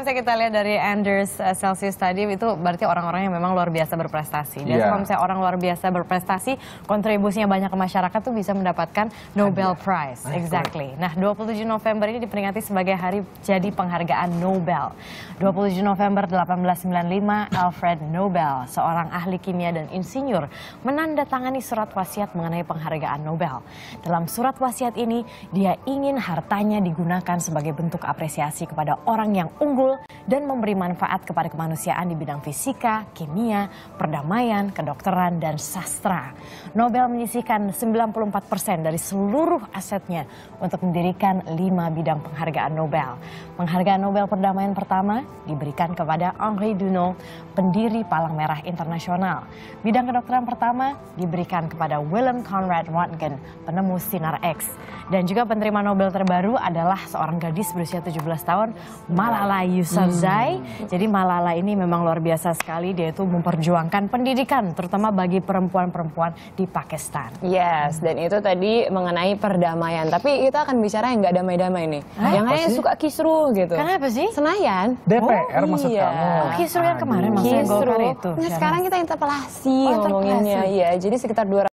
Misalnya kita lihat dari Anders eh, Celsius tadi itu berarti orang-orang yang memang luar biasa berprestasi. Dan yeah. kalau misalnya orang luar biasa berprestasi, kontribusinya banyak ke masyarakat tuh bisa mendapatkan Nobel Prize. exactly. Nah, 27 November ini diperingati sebagai hari jadi penghargaan Nobel. 27 November 1895, Alfred Nobel, seorang ahli kimia dan insinyur, menandatangani surat wasiat mengenai penghargaan Nobel. Dalam surat wasiat ini, dia ingin hartanya digunakan sebagai bentuk apresiasi kepada orang yang unggul unggul dan memberi manfaat kepada kemanusiaan di bidang fisika, kimia, perdamaian, kedokteran, dan sastra. Nobel menyisihkan 94 persen dari seluruh asetnya untuk mendirikan lima bidang penghargaan Nobel. Penghargaan Nobel perdamaian pertama diberikan kepada Henri Dunant, pendiri Palang Merah Internasional. Bidang kedokteran pertama diberikan kepada Willem Conrad Röntgen, penemu sinar X. Dan juga penerima Nobel terbaru adalah seorang gadis berusia 17 tahun, Malala Yu. Yusafzai. Hmm. Jadi Malala ini memang luar biasa sekali dia itu memperjuangkan pendidikan terutama bagi perempuan-perempuan di Pakistan. Yes, dan itu tadi mengenai perdamaian. Tapi kita akan bicara yang nggak damai-damai nih. Hah? Yang kayak suka kisruh gitu. Karena apa sih? Senayan. DPR oh, maksud iya. kamu. Oh, kisru yang kemarin maksudnya Golkar itu. Nah, sekarang kita interpelasi oh, ngomonginnya. Iya, jadi sekitar 200